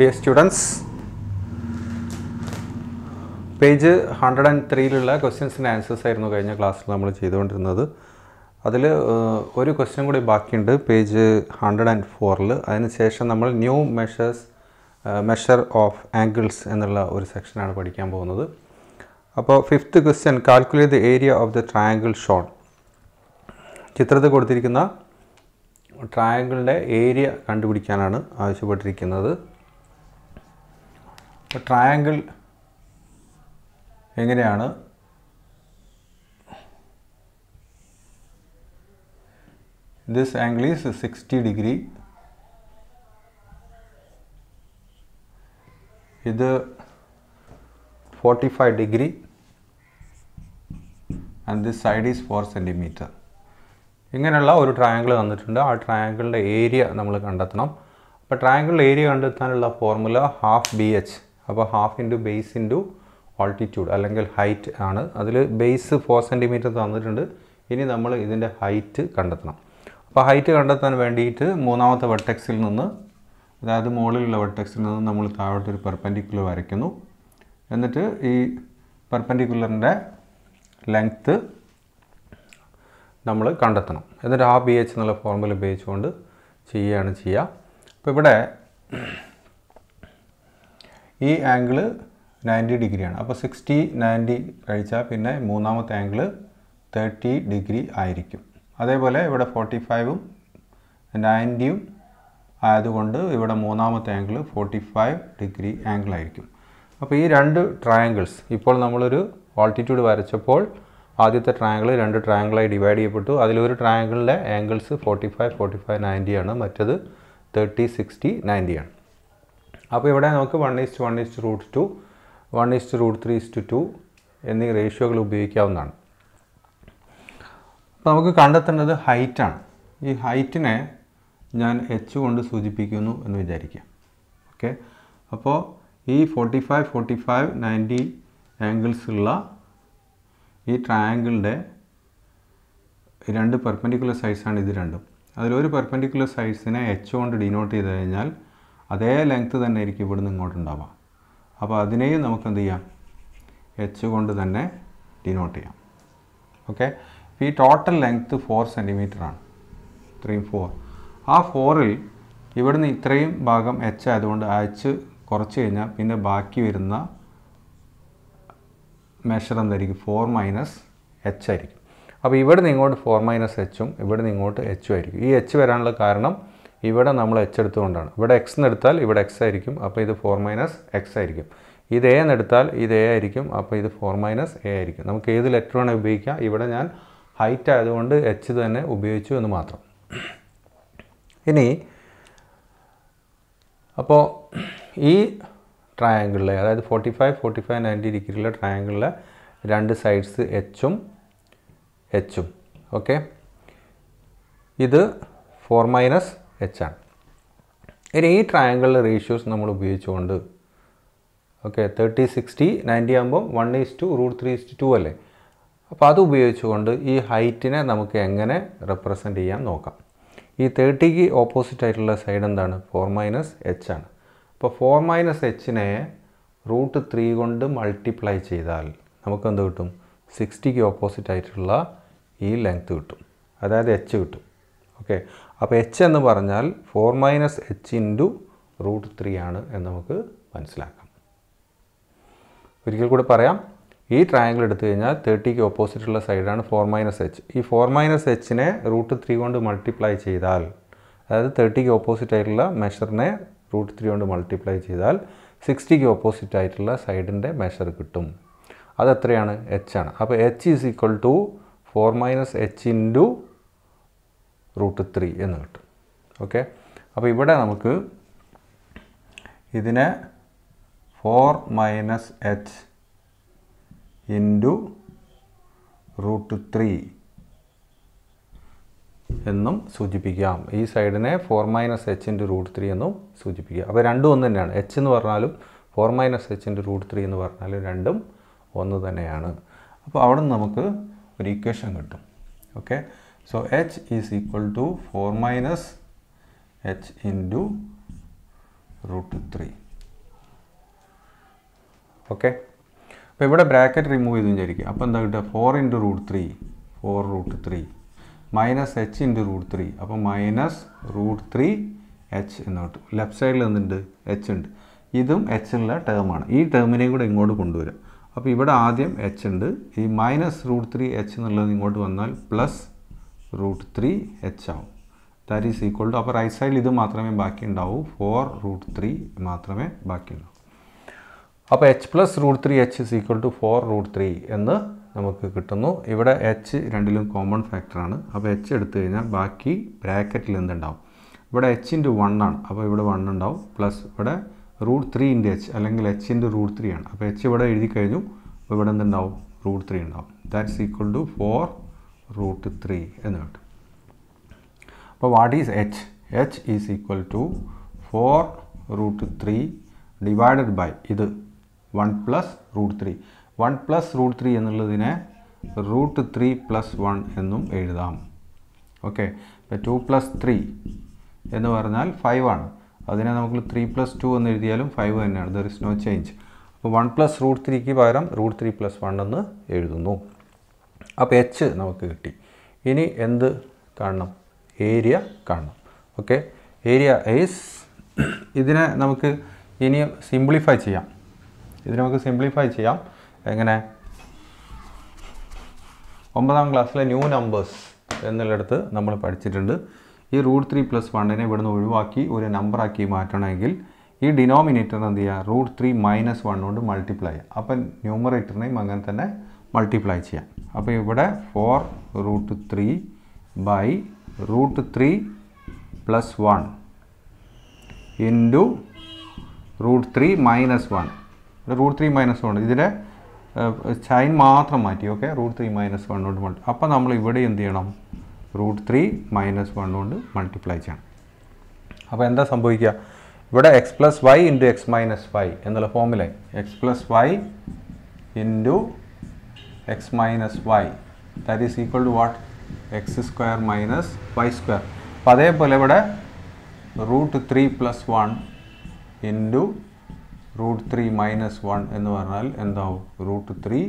Dear students page hundred and ത്രീയിലുള്ള ക്വസ്റ്റ്യൻസിൻ്റെ answers ആയിരുന്നു കഴിഞ്ഞ ക്ലാസ്സിൽ നമ്മൾ ചെയ്തുകൊണ്ടിരുന്നത് അതിൽ ഒരു ക്വസ്റ്റ്യൻ കൂടി ബാക്കിയുണ്ട് പേജ് ഹൺഡ്രഡ് ആൻഡ് ഫോറിൽ അതിനുശേഷം നമ്മൾ new measures measure of angles എന്നുള്ള ഒരു സെക്ഷനാണ് പഠിക്കാൻ പോകുന്നത് അപ്പോൾ fifth question calculate the area of the triangle shown ചിത്രത്തിൽ കൊടുത്തിരിക്കുന്ന ട്രയാങ്കിളിൻ്റെ ഏരിയ കണ്ടുപിടിക്കാനാണ് ആവശ്യപ്പെട്ടിരിക്കുന്നത് അപ്പോൾ ട്രയാങ്കിൾ എങ്ങനെയാണ് this angle is 60 degree ഇത് 45 degree and this side is 4 centimetre ഇങ്ങനെയുള്ള ഒരു ട്രയാങ്കിൾ തന്നിട്ടുണ്ട് ആ ട്രയാങ്കിളിൻ്റെ ഏരിയ നമ്മൾ കണ്ടെത്തണം അപ്പോൾ ട്രയാങ്കിളിൻ്റെ ഏരിയ കണ്ടെത്താനുള്ള ഫോർമുല ഹാഫ് ബി എച്ച് അപ്പോൾ half into base into altitude അല്ലെങ്കിൽ ഹൈറ്റ് ആണ് അതിൽ ബേസ് ഫോർ സെൻറ്റിമീറ്റർ തന്നിട്ടുണ്ട് ഇനി നമ്മൾ ഇതിൻ്റെ ഹൈറ്റ് കണ്ടെത്തണം അപ്പോൾ ഹൈറ്റ് കണ്ടെത്താൻ വേണ്ടിയിട്ട് മൂന്നാമത്തെ വെട്ടെക്സിൽ നിന്ന് അതായത് മുകളിലുള്ള വെട്ടെക്സിൽ നിന്ന് നമ്മൾ താഴോട്ട് ഒരു പെർപ്പൻഡിക്കുലർ വരയ്ക്കുന്നു എന്നിട്ട് ഈ പെർപ്പൻഡിക്കുലറിൻ്റെ ലെങ്ത്ത് നമ്മൾ കണ്ടെത്തണം എന്നിട്ട് ആ ബി എച്ച് എന്നുള്ള ഫോർമുല ഉപയോഗിച്ചുകൊണ്ട് ചെയ്യുകയാണ് ചെയ്യുക അപ്പോൾ ഇവിടെ ഈ ആംഗിൾ നയൻറ്റി ഡിഗ്രിയാണ് അപ്പോൾ സിക്സ്റ്റി നയൻറ്റി കഴിച്ചാൽ പിന്നെ മൂന്നാമത്തെ ആംഗിൾ തേർട്ടി ഡിഗ്രി ആയിരിക്കും അതേപോലെ ഇവിടെ ഫോർട്ടി ഫൈവും നയൻറ്റിയും ആയതുകൊണ്ട് ഇവിടെ മൂന്നാമത്തെ angle forty five degree angle ആയിരിക്കും അപ്പോൾ ഈ രണ്ട് ട്രയാങ്കിൾസ് ഇപ്പോൾ നമ്മളൊരു ഓൾട്ടിറ്റ്യൂഡ് വരച്ചപ്പോൾ ആദ്യത്തെ ട്രയാങ്കിൾ രണ്ട് ട്രയാങ്കിളായി ഡിവൈഡ് ചെയ്യപ്പെട്ടു അതിലൊരു ട്രയാങ്കിളിലെ angles forty five forty five നയൻറ്റിയാണ് മറ്റത് തേർട്ടി സിക്സ്റ്റി നയൻറ്റിയാണ് അപ്പോൾ ഇവിടെ നമുക്ക് one is to one is to root two one is to root three is to two എന്നീ റേഷ്യോകൾ ഉപയോഗിക്കാവുന്നതാണ് അപ്പോൾ നമുക്ക് കണ്ടെത്തേണ്ടത് ഹൈറ്റാണ് ഈ ഹൈറ്റിനെ ഞാൻ എച്ച് കൊണ്ട് സൂചിപ്പിക്കുന്നു എന്ന് വിചാരിക്കുക ഓക്കെ അപ്പോൾ ഈ forty five forty five ninety ഉള്ള ഈ ട്രയാങ്കിളിൻ്റെ രണ്ട് പെർപ്പൻഡിക്കുലർ സൈസാണ് ഇത് രണ്ടും അതിലൊരു പെർപ്പൻഡിക്കുലർ സൈസിനെ എച്ച് കൊണ്ട് ഡിനോട്ട് ചെയ്ത് കഴിഞ്ഞാൽ അതേ ലെങ്ത്ത് തന്നെ ആയിരിക്കും ഇവിടെ നിന്ന് ഇങ്ങോട്ടുണ്ടാവുക അപ്പോൾ അതിനെയും നമുക്ക് എന്ത് ചെയ്യാം എച്ച് കൊണ്ട് തന്നെ ഡിനോട്ട് ചെയ്യാം ഓക്കെ അപ്പോൾ ഈ ടോട്ടൽ ലെങ്ത്ത് ഫോർ ആണ് ഇത്രയും ഫോർ ആ ഫോറിൽ ഇവിടുന്ന് ഇത്രയും ഭാഗം എച്ച് ആയതുകൊണ്ട് ആ എച്ച് കുറച്ച് കഴിഞ്ഞാൽ പിന്നെ ബാക്കി വരുന്ന മെഷർ എന്തായിരിക്കും ഫോർ മൈനസ് എച്ച് ആയിരിക്കും അപ്പോൾ ഇവിടുന്ന് ഇങ്ങോട്ട് ഫോർ മൈനസ് എച്ചും ഇവിടുന്ന് ഇങ്ങോട്ട് എച്ചും ആയിരിക്കും ഈ എച്ച് വരാനുള്ള കാരണം ഇവിടെ നമ്മൾ എച്ച് എടുത്തുകൊണ്ടാണ് ഇവിടെ എക്സ് എന്നെടുത്താൽ എടുത്താൽ ഇവിടെ എക്സ് ആയിരിക്കും അപ്പോൾ ഇത് ഫോർ മൈനസ് എക്സ് ആയിരിക്കും ഇത് എ എന്നെടുത്താൽ എടുത്താൽ ഇത് എ ആയിരിക്കും അപ്പോൾ ഇത് ഫോർ മൈനസ് എ ആയിരിക്കും നമുക്ക് ഏത് ലെറ്റർ വേണമെങ്കിൽ ഉപയോഗിക്കാം ഇവിടെ ഞാൻ ഹൈറ്റ് ആയതുകൊണ്ട് എച്ച് തന്നെ ഉപയോഗിച്ചു എന്ന് മാത്രം ഇനി അപ്പോൾ ഈ ട്രയാങ്കിളിലെ അതായത് forty five forty five ninety ഡിഗ്രിയിലെ ട്രയാങ്കിളിലെ രണ്ട് സൈഡ്സ് എച്ചും എച്ചും ഓക്കെ ഇത് ഫോർ മൈനസ് എച്ച് ആണ് ഇനി ഈ ട്രയാങ്കിളിലെ റേഷ്യോസ് നമ്മൾ ഉപയോഗിച്ചുകൊണ്ട് ഓക്കെ തേർട്ടി സിക്സ്റ്റി നയൻറ്റി ആകുമ്പോൾ one is to root three is to അല്ലേ അപ്പോൾ അത് ഉപയോഗിച്ചുകൊണ്ട് ഈ ഹൈറ്റിനെ നമുക്ക് എങ്ങനെ റെപ്രസെൻറ്റ് ചെയ്യാൻ നോക്കാം ഈ തേർട്ടിക്ക് ഓപ്പോസിറ്റ് ആയിട്ടുള്ള സൈഡ് എന്താണ് ഫോർ മൈനസ് എച്ച് ആണ് അപ്പോൾ ഫോർ മൈനസ് എച്ചിനെ റൂട്ട് ത്രീ കൊണ്ട് മൾട്ടിപ്ലൈ ചെയ്താൽ നമുക്ക് എന്ത് കിട്ടും സിക്സ്റ്റിക്ക് ഓപ്പോസിറ്റ് ആയിട്ടുള്ള ഈ ലെങ്ത് കിട്ടും അതായത് എച്ച് കിട്ടും ഓക്കെ അപ്പോൾ എച്ച് എന്ന് പറഞ്ഞാൽ four minus H into root three ആണ് എന്ന് നമുക്ക് മനസ്സിലാക്കാം ഒരിക്കൽ കൂടി പറയാം ഈ ട്രയാങ്കിൾ എടുത്തു കഴിഞ്ഞാൽ തേർട്ടിക്ക് ഓപ്പോസിറ്റുള്ള സൈഡാണ് ഫോർ മൈനസ് എച്ച് ഈ ഫോർ മൈനസ് എച്ചിനെ റൂട്ട് ത്രീ കൊണ്ട് മൾട്ടിപ്ലൈ ചെയ്താൽ അതായത് തേർട്ടിക്ക് ഓപ്പോസിറ്റ് ആയിട്ടുള്ള മെഷറിനെ റൂട്ട് ത്രീ കൊണ്ട് മൾട്ടിപ്ലൈ ചെയ്താൽ സിക്സ്റ്റിക്ക് ഓപ്പോസിറ്റ് ആയിട്ടുള്ള സൈഡിൻ്റെ മെഷർ കിട്ടും അതെത്രയാണ് എച്ച് ആണ് അപ്പോൾ H is equal to four minus H into root three എന്ന് കിട്ടും ഓക്കെ അപ്പോൾ ഇവിടെ നമുക്ക് ഇതിനെ four minus H into root three എന്നും സൂചിപ്പിക്കാം ഈ സൈഡിനെ four minus H into root three എന്നും സൂചിപ്പിക്കാം അപ്പോൾ രണ്ടും ഒന്ന് തന്നെയാണ് എച്ച് എന്ന് പറഞ്ഞാലും four minus H into root three എന്ന് പറഞ്ഞാലും രണ്ടും ഒന്ന് തന്നെയാണ് അപ്പോൾ അവിടെ നിന്ന് നമുക്ക് ഒരു ഇക്വേഷൻ കിട്ടും ഓക്കെ So h is equal to 4 minus h into root 3. Okay അപ്പോൾ ഇവിടെ ബ്രാക്കറ്റ് റിമൂവ് ചെയ്തു വിചാരിക്കുക അപ്പോൾ എന്താ കിട്ടുക four into root three four root three minus H into root three അപ്പോൾ മൈനസ് റൂട്ട് ത്രീ എച്ച് എന്ന് കിട്ടും ലെഫ്റ്റ് സൈഡിൽ എന്തുണ്ട് എച്ച് ഉണ്ട് ഇതും എച്ചിലുള്ള ടേമാണ് ഈ ടേമിനെയും കൂടെ ഇങ്ങോട്ട് കൊണ്ടുവരാം അപ്പോൾ ഇവിടെ ആദ്യം എച്ച് ഉണ്ട് ഈ മൈനസ് റൂട്ട് ത്രീ എച്ച് എന്നുള്ളത് ഇങ്ങോട്ട് വന്നാൽ പ്ലസ് റൂട്ട് ത്രീ എച്ച് ആവും ദാറ്റ് ഈസ് ഈക്വൾ ടു അപ്പോൾ റൈറ്റ് സൈഡിൽ ഇത് മാത്രമേ ബാക്കി ഉണ്ടാവൂ ഫോർ റൂട്ട് ത്രീ മാത്രമേ ബാക്കി ഉണ്ടാവൂ അപ്പോൾ H plus root three H is equal to four root three എന്ന് നമുക്ക് കിട്ടുന്നു ഇവിടെ എച്ച് രണ്ടിലും കോമൺ ഫാക്ടറാണ് അപ്പോൾ എച്ച് എടുത്തു കഴിഞ്ഞാൽ ബാക്കി ബ്രാക്കറ്റിൽ എന്തുണ്ടാവും ഇവിടെ എച്ച് ഇൻറ്റു വൺ ആണ് അപ്പോൾ ഇവിടെ വൺ ഉണ്ടാവും പ്ലസ് ഇവിടെ റൂട്ട് ത്രീ ഇൻറ്റു എച്ച് അല്ലെങ്കിൽ എച്ച് ഇൻറ്റു റൂട്ട് ത്രീ ആണ് അപ്പോൾ എച്ച് ഇവിടെ എഴുതി കഴിഞ്ഞു അപ്പോൾ ഇവിടെ എന്തുണ്ടാവും റൂട്ട് ത്രീ ഉണ്ടാവും that's equal to four root three എന്ന് കിട്ടും അപ്പോൾ what is H H is equal to four root three divided by ഇത് one plus root three one plus root three എന്നുള്ളതിനെ റൂട്ട് ത്രീ പ്ലസ് വൺ എന്നും എഴുതാം okay ഇപ്പോൾ two plus three എന്ന് പറഞ്ഞാൽ ഫൈവ് ആണ് അതിനെ നമുക്ക് ത്രീ പ്ലസ് ടു എന്ന് എഴുതിയാലും ഫൈവ് തന്നെയാണ് ദർ ഇസ് നോ ചേഞ്ച് അപ്പോൾ വൺ പ്ലസ് റൂട്ട് ത്രീക്ക് പകരം റൂട്ട് ത്രീ പ്ലസ് വൺ എന്ന് എഴുതുന്നു അപ്പോൾ എച്ച് നമുക്ക് കിട്ടി ഇനി എന്ത് കാണണം ഏരിയ കാണണം ഓക്കെ ഏരിയ ഏസ് ഇതിനെ നമുക്ക് ഇനിയും സിംപ്ലിഫൈ ചെയ്യാം ഇതിനെ നമുക്ക് സിംപ്ലിഫൈ ചെയ്യാം എങ്ങനെ ഒമ്പതാം ക്ലാസ്സിലെ ന്യൂ നമ്പേഴ്സ് എന്നുള്ളടത്ത് നമ്മൾ പഠിച്ചിട്ടുണ്ട് ഈ റൂട്ട് ത്രീ പ്ലസ് വണ്ണിനെ ഇവിടെ നിന്ന് ഒഴിവാക്കി ഒരു നമ്പറാക്കി മാറ്റണമെങ്കിൽ ഈ ഡിനോമിനേറ്ററിന് എന്ത് ചെയ്യുക റൂട്ട് ത്രീ മൈനസ് വൺ കൊണ്ട് മൾട്ടിപ്ലൈ അപ്പം ന്യൂമറേറ്ററിനെയും അങ്ങനെ തന്നെ മൾട്ടിപ്ലൈ ചെയ്യാം അപ്പോൾ ഇവിടെ four root three by root three plus one into root three minus one root three minus one ഇതിൻ്റെ ചൈൻ മാത്രം മാറ്റി okay root three minus one കൊണ്ട് മൾട്ടി അപ്പോൾ നമ്മൾ ഇവിടെ എന്ത് ചെയ്യണം റൂട്ട് ത്രീ മൈനസ് വൺ കൊണ്ട് മൾട്ടിപ്ലൈ ചെയ്യണം അപ്പോൾ എന്താ സംഭവിക്കുക ഇവിടെ X plus Y into X minus Y എന്നുള്ള ഫോമിലായി X plus Y into x minus y that is equal to what x square minus y square അപ്പോൾ അതേപോലെ ഇവിടെ root three plus one into root three minus one എന്ന് പറഞ്ഞാൽ എന്താവും root three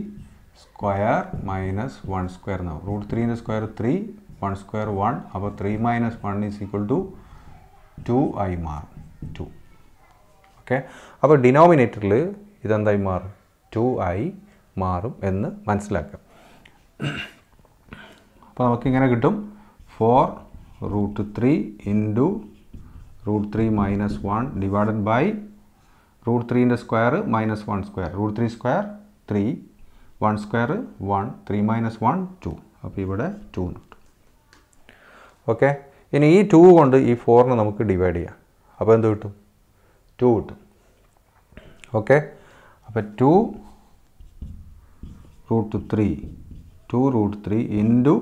square minus one square എന്നാവും root ത്രീൻ്റെ square three one square one അപ്പോൾ three minus one is equal to two ആയി മാറും ടു ഓക്കെ അപ്പോൾ ഡിനോമിനേറ്ററിൽ ഇതെന്തായി മാറും ടു ആയി മാറും എന്ന് മനസ്സിലാക്കാം അപ്പോൾ നമുക്കിങ്ങനെ കിട്ടും four root three into root three minus one divided by root ത്രീൻ്റെ square minus one square root three square three one square one three minus one two അപ്പോൾ ഇവിടെ ടു കിട്ടും ഓക്കെ ഇനി ഈ ടു കൊണ്ട് ഈ ഫോറിനെ നമുക്ക് ഡിവൈഡ് ചെയ്യാം അപ്പോൾ എന്ത് കിട്ടും ടു കിട്ടും ഓക്കെ അപ്പോൾ two root three two root three into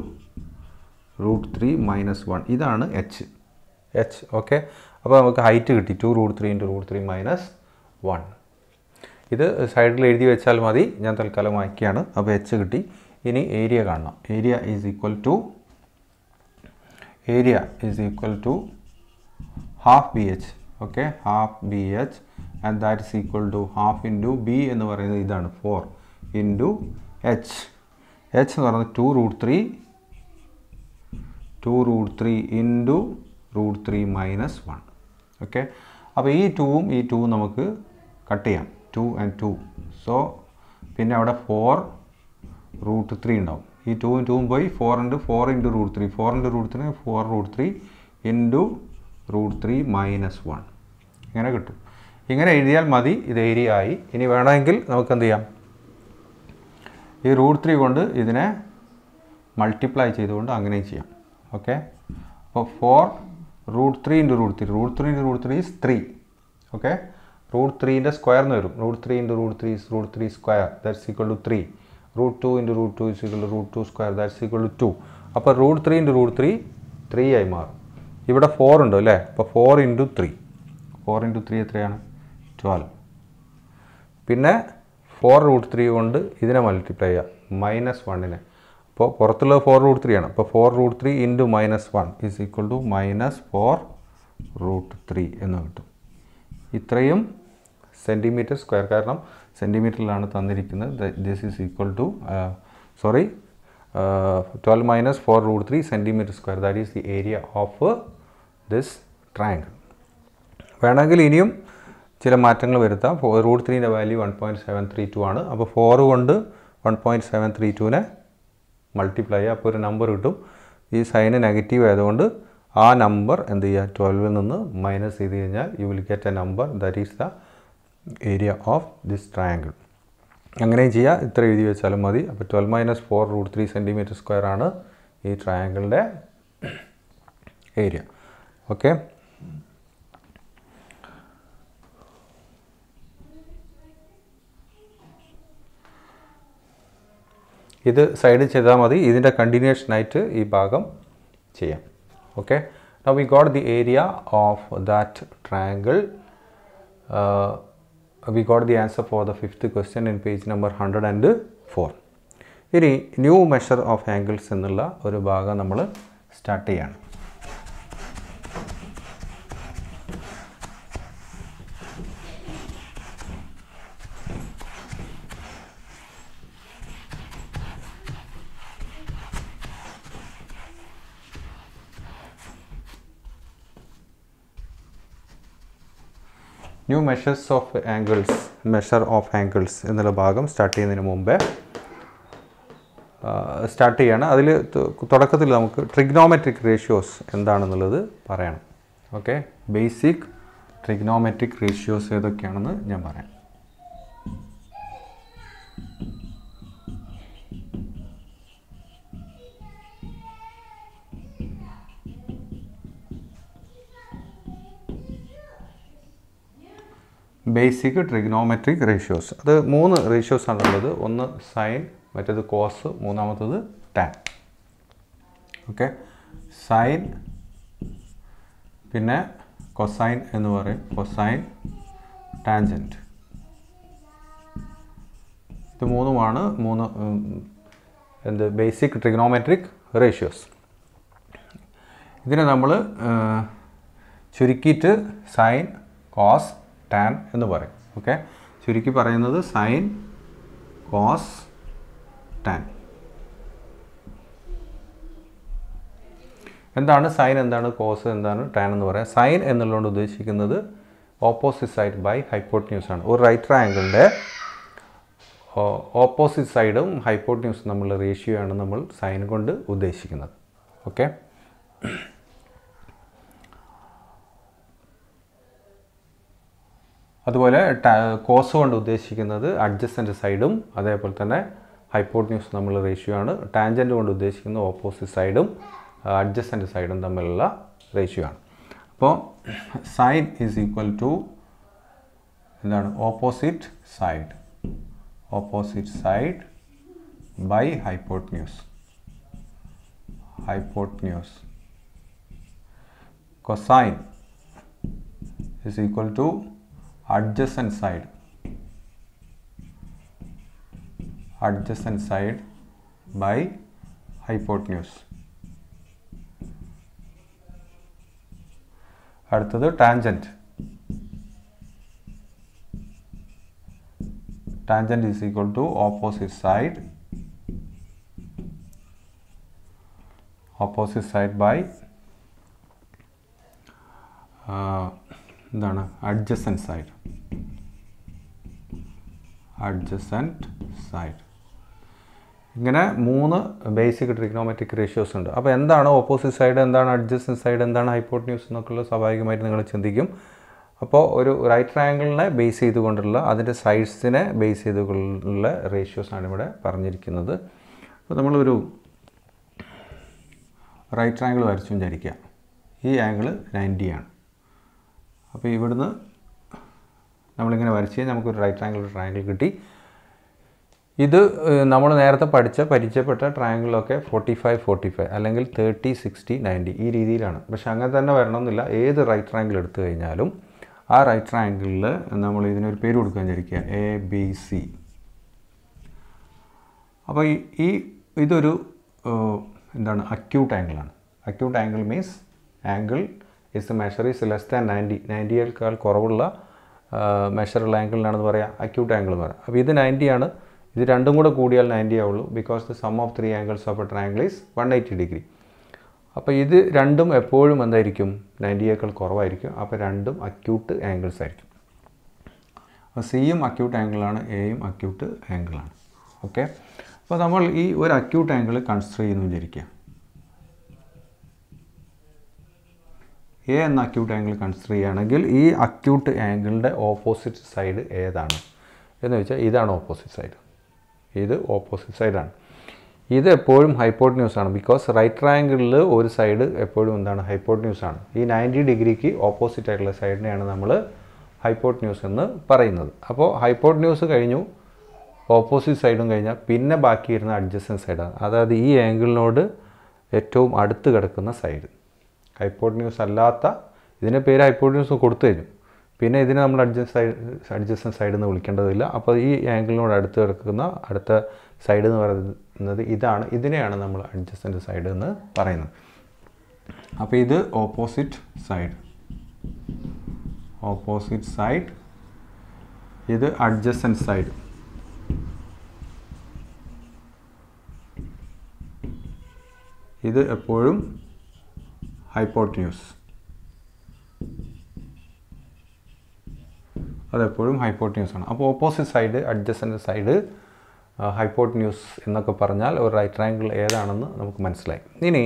root three minus one ഇതാണ് എച്ച് എച്ച് ഓക്കെ അപ്പോൾ നമുക്ക് ഹൈറ്റ് കിട്ടി two root three into root three minus one ഇത് സൈഡിൽ എഴുതി വെച്ചാൽ മതി ഞാൻ തൽക്കാലം വായിക്കുകയാണ് അപ്പോൾ എച്ച് കിട്ടി ഇനി ഏരിയ കാണണം area is equal to area is equal to half B H okay half B H and that is equal to half into B എന്ന് പറയുന്നത് ഇതാണ് ഫോർ ഇൻറ്റു എച്ച് എച്ച് എന്ന് പറയുന്നത് two root three two root three into root three minus one okay അപ്പോൾ ഈ ടൂവും ഈ ടൂവും നമുക്ക് കട്ട് ചെയ്യാം ടു ആൻഡ് ടു സോ പിന്നെ അവിടെ ഫോർ റൂട്ട് ത്രീ ഉണ്ടാവും ഈ ടൂവും ടൂവും പോയി four into four into root three four into root three four root three into root three minus one ഇങ്ങനെ കിട്ടും ഇങ്ങനെ എഴുതിയാൽ മതി ഇത് ഏരിയ ആയി ഇനി വേണമെങ്കിൽ നമുക്ക് എന്ത് ചെയ്യാം ഈ റൂട്ട് ത്രീ കൊണ്ട് ഇതിനെ മൾട്ടിപ്ലൈ ചെയ്തുകൊണ്ട് അങ്ങനെയും ചെയ്യാം ഓക്കെ അപ്പോൾ four root three into root three root three into root three is three okay root ത്രീൻ്റെ സ്ക്വയർ എന്ന് വരും root three into root three is root three square that's equal to three root two into root two is equal to root two square that's equal to two അപ്പോൾ root three into root three three ആയി മാറും ഇവിടെ four ഉണ്ടോ അല്ലേ അപ്പോൾ four into three four into three എത്രയാണ് twelve പിന്നെ four root three കൊണ്ട് ഇതിനെ മൾട്ടിപ്ലൈ ചെയ്യുക മൈനസ് വണ്ണിനെ അപ്പോൾ പുറത്തുള്ളത് ഫോർ റൂട്ട് ത്രീ ആണ് അപ്പോൾ four root three into minus one is equal to minus four root three എന്ന് കിട്ടും ഇത്രയും സെൻറ്റിമീറ്റർ സ്ക്വയർ കാരണം സെൻറ്റിമീറ്ററിലാണ് തന്നിരിക്കുന്നത് this is equal to sorry twelve minus four root three centimetre square that is the area of this triangle വേണമെങ്കിൽ ഇനിയും ചില മാറ്റങ്ങൾ വരുത്താം ഫോർ റൂട്ട് ത്രീൻ്റെ value one point seven three two ആണ് അപ്പോൾ ഫോർ കൊണ്ട് വൺ പോയിൻറ്റ് സെവൻ ത്രീ ടുവിനെ മൾട്ടിപ്ലൈ ചെയ്യുക അപ്പോൾ ഒരു നമ്പർ കിട്ടും ഈ സൈന് നെഗറ്റീവ് ആയതുകൊണ്ട് ആ നമ്പർ എന്ത് ചെയ്യുക ട്വൽവിൽ നിന്ന് മൈനസ് ചെയ്ത് കഴിഞ്ഞാൽ you will get a number that is the area of this triangle അങ്ങനെയും ചെയ്യുക ഇത്ര എഴുതി വെച്ചാലും മതി അപ്പോൾ twelve minus four root three centimetre square ആണ് ഈ ട്രയാങ്കിളിൻ്റെ ഏരിയ ഓക്കെ ഇത് സൈഡിൽ ചെയ്താൽ മതി ഇതിൻ്റെ കണ്ടിന്യൂഷനായിട്ട് ഈ ഭാഗം ചെയ്യാം okay now we got the area of that triangle we got the answer for the fifth question in page number hundred and four ഇനി ന്യൂ മെഷർ ഓഫ് ആംഗിൾസ് എന്നുള്ള ഒരു ഭാഗം നമ്മൾ സ്റ്റാർട്ട് ചെയ്യുകയാണ് new measures of angles measure of angles എന്നുള്ള ഭാഗം start ചെയ്യുന്നതിന് മുമ്പേ സ്റ്റാർട്ട് ചെയ്യാണ് അതിൽ തുടക്കത്തിൽ നമുക്ക് ട്രിഗ്നോമെട്രിക് റേഷ്യോസ് എന്താണെന്നുള്ളത് പറയണം ഓക്കെ ബേസിക് ട്രിഗ്നോമെട്രിക് റേഷ്യോസ് ഏതൊക്കെയാണെന്ന് ഞാൻ പറയാം ബേസിക് ട്രിഗ്നോമെട്രിക് റേഷ്യോസ് അത് മൂന്ന് റേഷ്യോസ് ആണുള്ളത് ഒന്ന് സൈൻ മറ്റേത് കോസ് മൂന്നാമത്തത് ടാൻ ഓക്കെ സൈൻ പിന്നെ കൊസൈൻ എന്ന് പറയും കൊസൈൻ ടാൻജൻറ്റ് ഇത് മൂന്നുമാണ് മൂന്ന് എന്ത് ബേസിക് ട്രിഗ്നോമെട്രിക് റേഷ്യോസ് ഇതിനെ നമ്മൾ ചുരുക്കിയിട്ട് സൈൻ കോസ് ടാൻ എന്ന് പറയും ഓക്കെ ചുരുക്കി പറയുന്നത് സൈൻ കോസ് ടാൻ എന്താണ് സൈൻ എന്താണ് കോസ് എന്താണ് ടാൻ എന്ന് പറയാം സൈൻ എന്നുള്ളതുകൊണ്ട് ഉദ്ദേശിക്കുന്നത് ഓപ്പോസിറ്റ് സൈഡ് ബൈ ന്യൂസ് ആണ് ഒരു റൈറ്റ് ആംഗിളിൻ്റെ ഓപ്പോസിറ്റ് സൈഡും ന്യൂസും തമ്മിലുള്ള റേഷ്യോ ആണ് നമ്മൾ സൈൻ കൊണ്ട് ഉദ്ദേശിക്കുന്നത് ഓക്കെ അതുപോലെ കോസ് കൊണ്ട് ഉദ്ദേശിക്കുന്നത് അഡ്ജസ്റ്റൻ്റ് സൈഡും അതേപോലെ തന്നെ ന്യൂസ് നമ്മൾ റേഷ്യോ ആണ് ടാൻജൻറ്റ് കൊണ്ട് ഉദ്ദേശിക്കുന്നത് ഓപ്പോസിറ്റ് സൈഡും അഡ്ജസ്റ്റൻ്റ് സൈഡും തമ്മിലുള്ള റേഷ്യോ ആണ് അപ്പോൾ സൈൻ ഈസ് ഈക്വൽ ടു എന്താണ് opposite side opposite side by hypotenuse cosine is equal to adjacent side adjacent side by hypotenuse அடுத்தது tangent tangent is equal to opposite side opposite side by uh, എന്താണ് adjacent side adjacent side ഇങ്ങനെ മൂന്ന് basic trigonometric ratios ഉണ്ട് അപ്പോൾ എന്താണ് opposite side എന്താണ് adjacent side എന്താണ് news എന്നൊക്കെയുള്ള സ്വാഭാവികമായിട്ട് നിങ്ങൾ ചിന്തിക്കും അപ്പോൾ ഒരു റൈറ്റ് ട്രയാങ്കിളിനെ ബേസ് ചെയ്തുകൊണ്ടുള്ള അതിൻ്റെ സൈഡ്സിനെ ബേസ് ചെയ്തുകൊണ്ടുള്ള റേഷ്യോസാണ് ഇവിടെ പറഞ്ഞിരിക്കുന്നത് അപ്പോൾ നമ്മളൊരു റൈറ്റ് ട്രയാങ്കിൾ വരച്ചു വിചാരിക്കുക ഈ ആംഗിൾ നയൻറ്റിയാണ് അപ്പോൾ ഇവിടുന്ന് നമ്മളിങ്ങനെ വരച്ച് നമുക്കൊരു റൈറ്റ് ആംഗിൾ ട്രയാങ്കിൾ കിട്ടി ഇത് നമ്മൾ നേരത്തെ പഠിച്ച പരിചയപ്പെട്ട ട്രയാങ്കിളൊക്കെ ഫോർട്ടി ഫൈവ് ഫോർട്ടി ഫൈവ് അല്ലെങ്കിൽ തേർട്ടി സിക്സ്റ്റി നയൻറ്റി ഈ രീതിയിലാണ് പക്ഷെ അങ്ങനെ തന്നെ വരണമെന്നില്ല ഏത് റൈറ്റ് ട്രയാങ്കിൾ എടുത്തു കഴിഞ്ഞാലും ആ റൈറ്റ് ട്രയാങ്കിളിൽ നമ്മൾ ഇതിനൊരു പേര് കൊടുക്കാൻ വിചാരിക്കുക എ ബി സി അപ്പോൾ ഈ ഇതൊരു എന്താണ് അക്യൂട്ട് ആംഗിളാണ് acute angle means angle is measure is less than ninety നയൻറ്റിയേക്കാൾ കുറവുള്ള മെഷറുള്ള ആംഗിളിനാണെന്ന് പറയാം അക്യൂട്ട് ആംഗിൾ എന്ന് പറയാം അപ്പോൾ ഇത് നയൻറ്റിയാണ് ഇത് രണ്ടും കൂടെ കൂടിയാൽ നയൻറ്റി ആവുള്ളൂ because the sum of three angles of a triangle is one eighty degree അപ്പോൾ ഇത് രണ്ടും എപ്പോഴും എന്തായിരിക്കും നയൻറ്റിയേക്കാൾ കുറവായിരിക്കും അപ്പോൾ രണ്ടും അക്യൂട്ട് ആംഗിൾസ് ആയിരിക്കും അപ്പോൾ സിയും അക്യൂട്ട് ആംഗിളാണ് എയും അക്യൂട്ട് ആംഗിളാണ് ഓക്കെ അപ്പോൾ നമ്മൾ ഈ ഒരു അക്യൂട്ട് ആംഗിൾ കൺസിഡർ ചെയ്യുന്നു വിചാരിക്കുക എ എന്ന അക്യൂട്ട് ആംഗിൾ കൺസിഡർ ചെയ്യുകയാണെങ്കിൽ ഈ അക്യൂട്ട് ആംഗിളിൻ്റെ ഓപ്പോസിറ്റ് സൈഡ് ഏതാണ് എന്ന് വെച്ചാൽ ഇതാണ് ഓപ്പോസിറ്റ് സൈഡ് ഇത് ഓപ്പോസിറ്റ് സൈഡാണ് ഇത് എപ്പോഴും ഹൈപ്പോട്ട് ആണ് ബിക്കോസ് റൈറ്റ് ട്രയാങ്കിളിൽ ഒരു സൈഡ് എപ്പോഴും എന്താണ് ഹൈപ്പോട്ട് ആണ് ഈ നയൻറ്റി ഡിഗ്രിക്ക് ഓപ്പോസിറ്റ് ആയിട്ടുള്ള സൈഡിനെയാണ് നമ്മൾ ഹൈപ്പോട്ട് ന്യൂസ് എന്ന് പറയുന്നത് അപ്പോൾ ഹൈപ്പോട്ട് ന്യൂസ് കഴിഞ്ഞു ഓപ്പോസിറ്റ് സൈഡും കഴിഞ്ഞാൽ പിന്നെ ബാക്കി വരുന്ന അഡ്ജസ്റ്റൻ സൈഡാണ് അതായത് ഈ ആംഗിളിനോട് ഏറ്റവും അടുത്ത് കിടക്കുന്ന സൈഡ് ന്യൂസ് അല്ലാത്ത ഇതിൻ്റെ പേര് ന്യൂസ് കൊടുത്തു കഴിഞ്ഞു പിന്നെ ഇതിനെ നമ്മൾ അഡ്ജസ്റ്റ് സൈഡ് അഡ്ജസ്റ്റൻ സൈഡിൽ നിന്ന് വിളിക്കേണ്ടതില്ല അപ്പോൾ ഈ ആംഗിളിനോട് അടുത്ത് കിടക്കുന്ന അടുത്ത സൈഡ് എന്ന് പറയുന്നത് ഇതാണ് ഇതിനെയാണ് നമ്മൾ അഡ്ജസ്റ്റൻ്റ് സൈഡ് എന്ന് പറയുന്നത് അപ്പോൾ ഇത് ഓപ്പോസിറ്റ് സൈഡ് ഓപ്പോസിറ്റ് സൈഡ് ഇത് അഡ്ജസ്റ്റൻ്റ് സൈഡ് ഇത് എപ്പോഴും ഹൈപ്പോട്ടിന്യൂസ് അതെപ്പോഴും ഹൈപ്പോട്ടിന്യൂസ് ആണ് അപ്പോൾ opposite side adjacent side hypotenuse എന്നൊക്കെ പറഞ്ഞാൽ ഒരു റൈറ്റ് ആംഗിൾ ഏതാണെന്ന് നമുക്ക് മനസ്സിലായി ഇനി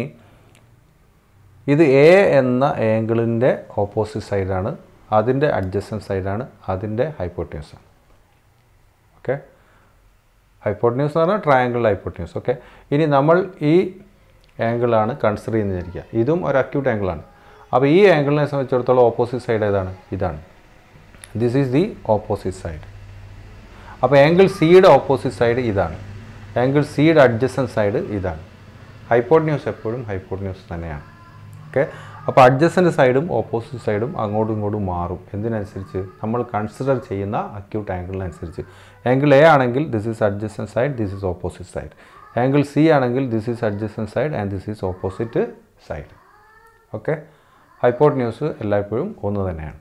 ഇത് എ എന്ന ആംഗിളിൻ്റെ ഓപ്പോസിറ്റ് സൈഡാണ് അതിൻ്റെ അഡ്ജസ്റ്റൻ്റ് സൈഡാണ് അതിൻ്റെ ഹൈപ്പോട്ടിന്യൂസ് ഓക്കെ ഹൈപ്പോട്ടിന്യൂസ് എന്ന് പറഞ്ഞാൽ ട്രയാങ്കിൾ ഹൈപ്പോട്ടിന്യൂസ് ഓക്കെ ഇനി നമ്മൾ ഈ ആംഗിളാണ് കൺസിഡർ ചെയ്യുന്നിരിക്കുക ഇതും ഒരു അക്യൂട്ട് ആംഗിളാണ് അപ്പോൾ ഈ ആംഗിളിനെ സംബന്ധിച്ചിടത്തോളം ഓപ്പോസിറ്റ് സൈഡ് ഏതാണ് ഇതാണ് this is the opposite side അപ്പോൾ ആംഗിൾ സിയുടെ ഓപ്പോസിറ്റ് സൈഡ് ഇതാണ് ആംഗിൾ സിയുടെ അഡ്ജസ്റ്റൻ സൈഡ് ഇതാണ് ന്യൂസ് എപ്പോഴും ന്യൂസ് തന്നെയാണ് ഓക്കെ അപ്പോൾ അഡ്ജസ്റ്റൻ്റ് സൈഡും ഓപ്പോസിറ്റ് സൈഡും അങ്ങോട്ടും ഇങ്ങോട്ടും മാറും എന്തിനനുസരിച്ച് നമ്മൾ കൺസിഡർ ചെയ്യുന്ന അക്യൂട്ട് ആംഗിളിനനുസരിച്ച് ആംഗിൾ എ ആണെങ്കിൽ this is adjacent side this is opposite side angle C ആണെങ്കിൽ this is adjacent side and this is opposite side okay news എല്ലായ്പ്പോഴും ഒന്ന് തന്നെയാണ്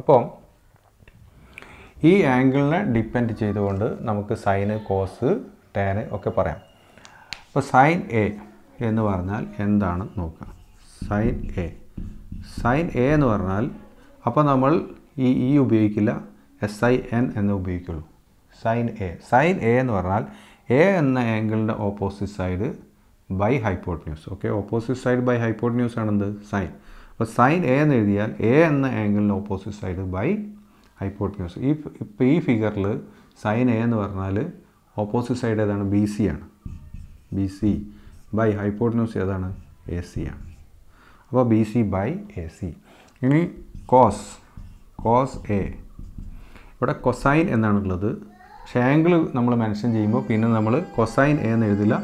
അപ്പോൾ ഈ ആംഗിളിനെ ഡിപ്പെൻഡ് ചെയ്തുകൊണ്ട് നമുക്ക് സൈന് കോസ് ടാന് ഒക്കെ പറയാം അപ്പോൾ സൈൻ എ എന്ന് പറഞ്ഞാൽ എന്താണ് നോക്കുക സൈൻ എ സൈൻ എ എന്ന് പറഞ്ഞാൽ അപ്പോൾ നമ്മൾ ഈ ഇ ഉപയോഗിക്കില്ല എസ് ഐ എൻ എന്ന് ഉപയോഗിക്കുള്ളൂ സൈൻ എ സൈൻ എ എന്ന് പറഞ്ഞാൽ എ എന്ന ആംഗിളിൻ്റെ opposite side by news okay opposite side by news ആണെന്ത് സൈൻ അപ്പോൾ സൈൻ എ എന്ന് എഴുതിയാൽ എ എന്ന ആംഗിളിൻ്റെ ഓപ്പോസിറ്റ് സൈഡ് ബൈ ന്യൂസ് ഈ ഇപ്പോൾ ഈ ഫിഗറിൽ സൈൻ എ എന്ന് പറഞ്ഞാൽ ഓപ്പോസിറ്റ് സൈഡ് ഏതാണ് ബി സി ആണ് ബി സി ബൈ ന്യൂസ് ഏതാണ് എ സി ആണ് അപ്പോൾ B C by A C ഇനി കോസ് കോസ് എ ഇവിടെ കൊസൈൻ എന്നാണുള്ളത് പക്ഷേ ആംഗിൾ നമ്മൾ മെൻഷൻ ചെയ്യുമ്പോൾ പിന്നെ നമ്മൾ കൊസൈൻ എ എന്ന് എഴുതില്ല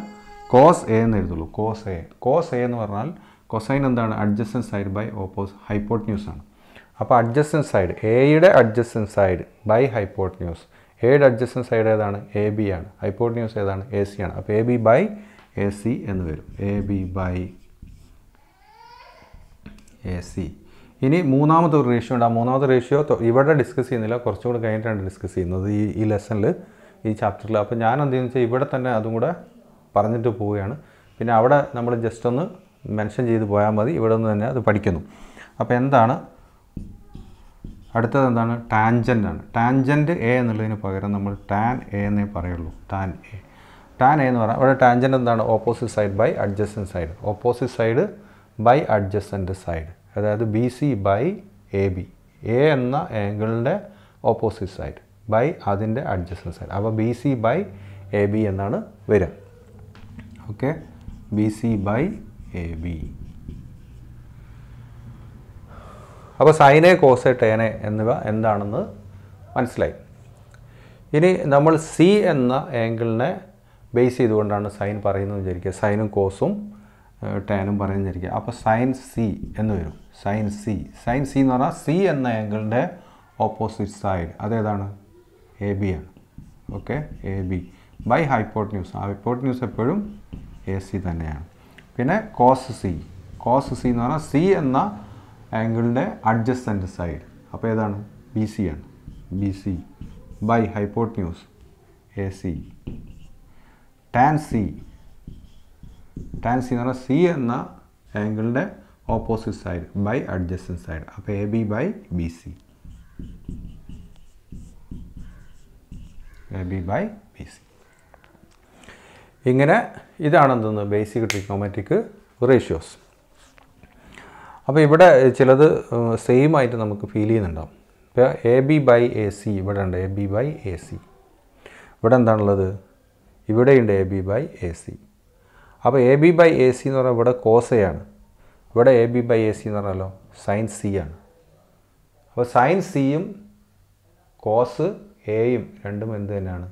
കോസ് എ എന്ന് എഴുതുള്ളൂ കോസ് എ കോസ് എ എന്ന് പറഞ്ഞാൽ കൊസൈൻ എന്താണ് adjacent side by oppose hypotenuse ആണ് അപ്പോൾ അഡ്ജസ്റ്റൻ സൈഡ് എയുടെ adjacent side by hypotenuse എയുടെ അഡ്ജസ്റ്റൻ സൈഡ് ഏതാണ് എ ബി ആണ് ഹൈപ്പോട്ട് ന്യൂസ് ഏതാണ് എ സി ആണ് അപ്പോൾ A B by A C എന്ന് വരും A B by A C ഇനി മൂന്നാമത്തെ ഒരു റേഷ്യോ ഉണ്ട് ആ മൂന്നാമത്തെ റേഷ്യോ ഇവിടെ ഡിസ്കസ് ചെയ്യുന്നില്ല കുറച്ചുകൂടി കഴിഞ്ഞിട്ടാണ് ഡിസ്കസ് ചെയ്യുന്നത് ഈ ഈ ലെസണിൽ ഈ ചാപ്റ്ററിൽ അപ്പോൾ ഞാൻ എന്തെന്ന് വെച്ചാൽ ഇവിടെ തന്നെ അതും കൂടെ പറഞ്ഞിട്ട് പോവുകയാണ് പിന്നെ അവിടെ നമ്മൾ ജസ്റ്റ് ഒന്ന് മെൻഷൻ ചെയ്ത് പോയാൽ മതി ഇവിടെ നിന്ന് തന്നെ അത് പഠിക്കുന്നു അപ്പോൾ എന്താണ് അടുത്തത് എന്താണ് ടാൻജൻ്റാണ് ടാൻജൻറ്റ് എ എന്നുള്ളതിന് പകരം നമ്മൾ ടാൻ എ എന്നേ പറയുള്ളൂ ടാൻ എ ടാൻ എ എന്ന് പറഞ്ഞാൽ ഇവിടെ ടാൻജൻ്റ് എന്താണ് opposite side by adjacent side opposite side by adjacent side അതായത് B C by A B A എന്ന ആംഗിളിൻ്റെ ഓപ്പോസിറ്റ് സൈഡ് ബൈ അതിൻ്റെ അഡ്ജസ്റ്റൻ സൈഡ് അപ്പോൾ B C by A B എന്നാണ് വരിക okay B C by A B അപ്പോൾ സൈനെ cos ടേനെ എന്നിവ എന്താണെന്ന് മനസ്സിലായി ഇനി നമ്മൾ സി എന്ന ആംഗിളിനെ ബേസ് ചെയ്തുകൊണ്ടാണ് സൈൻ പറയുന്നത് വിചാരിക്കുക സൈനും കോസും ടാനും പറയുന്നത് വിചാരിക്കുക അപ്പോൾ സൈൻ സി എന്ന് വരും സൈൻ സി സൈൻ സി എന്ന് പറഞ്ഞാൽ സി എന്ന ആംഗിളിൻ്റെ ഓപ്പോസിറ്റ് സൈഡ് അതേതാണ് എ ബി ആണ് okay A B by hypotenuse hypotenuse എപ്പോഴും എ സി തന്നെയാണ് പിന്നെ കോസ് സി കോസ് സി എന്ന് പറഞ്ഞാൽ സി എന്ന ആംഗിളിൻ്റെ അഡ്ജസ്റ്റൻ്റ് സൈഡ് അപ്പോൾ ഏതാണ് ബി സി ആണ് B C by hypotenuse A C tan C tan C എന്ന് പറഞ്ഞാൽ സി എന്ന ആംഗിളിൻ്റെ opposite side by adjacent side അപ്പോൾ A B by B C A B by B C ഇങ്ങനെ ഇതാണെന്തെന്ന് ബേസിക് ട്രിക്കോമാറ്റിക് റേഷ്യോസ് അപ്പോൾ ഇവിടെ ചിലത് സെയിം ആയിട്ട് നമുക്ക് ഫീൽ ചെയ്യുന്നുണ്ടാവും ഇപ്പോൾ A B by A C ഇവിടെ ഉണ്ട് A B by A C ഇവിടെ എന്താണുള്ളത് ഇവിടെയുണ്ട് A B by A C അപ്പോൾ A B by A C എന്ന് പറഞ്ഞാൽ ഇവിടെ കോസയാണ് ഇവിടെ A B by A C എന്ന് പറഞ്ഞല്ലോ സൈൻ സി ആണ് അപ്പോൾ സൈൻ സിയും കോസ് എയും രണ്ടും എന്ത് തന്നെയാണ്